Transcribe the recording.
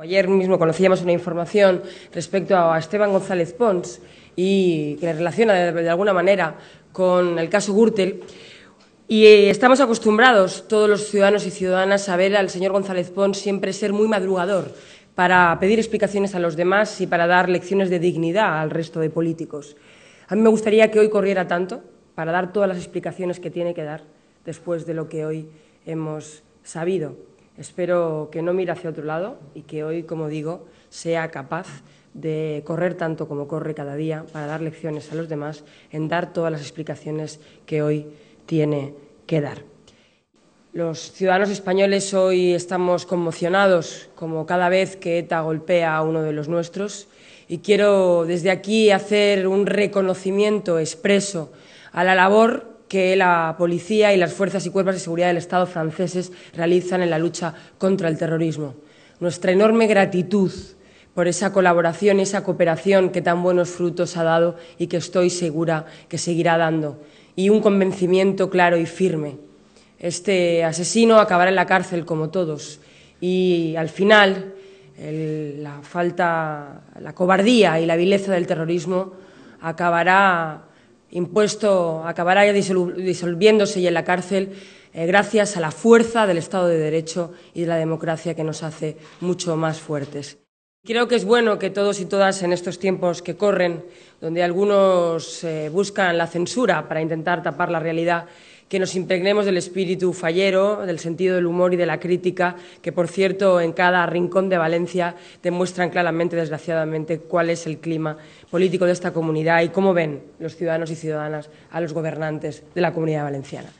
Ayer mismo conocíamos una información respecto a Esteban González Pons y que le relaciona de, alguna manera con el caso Gürtel. Y eh, estamos acostumbrados, todos los ciudadanos y ciudadanas, a ver al señor González Pons siempre ser muy madrugador para pedir explicaciones a los demás y para dar lecciones de dignidad al resto de políticos. A mí me gustaría que hoy corriera tanto para dar todas las explicaciones que tiene que dar después de lo que hoy hemos sabido. Espero que no mire hacia otro lado y que hoy, como digo, sea capaz de correr tanto como corre cada día para dar lecciones a los demás, en dar todas las explicaciones que hoy tiene que dar. Los ciudadanos españoles hoy estamos conmocionados como cada vez que ETA golpea a uno de los nuestros y quiero desde aquí hacer un reconocimiento expreso a la labor que la policía y las fuerzas y cuerpos de seguridad del Estado franceses realizan en la lucha contra el terrorismo. Nuestra enorme gratitud por esa colaboración y esa cooperación que tan buenos frutos ha dado y que estoy segura que seguirá dando, y un convencimiento claro y firme. Este asesino acabará en la cárcel como todos y al final la falta, la cobardía y la vileza del terrorismo acabará impuesto acabará disolviéndose y en la cárcel eh, gracias a la fuerza del Estado de Derecho y de la democracia que nos hace mucho más fuertes. Creo que es bueno que todos y todas en estos tiempos que corren, donde algunos eh, buscan la censura para intentar tapar la realidad, que nos impregnemos del espíritu fallero, del sentido del humor y de la crítica, que por cierto en cada rincón de Valencia demuestran claramente, desgraciadamente, cuál es el clima político de esta comunidad y cómo ven los ciudadanos y ciudadanas a los gobernantes de la comunidad valenciana.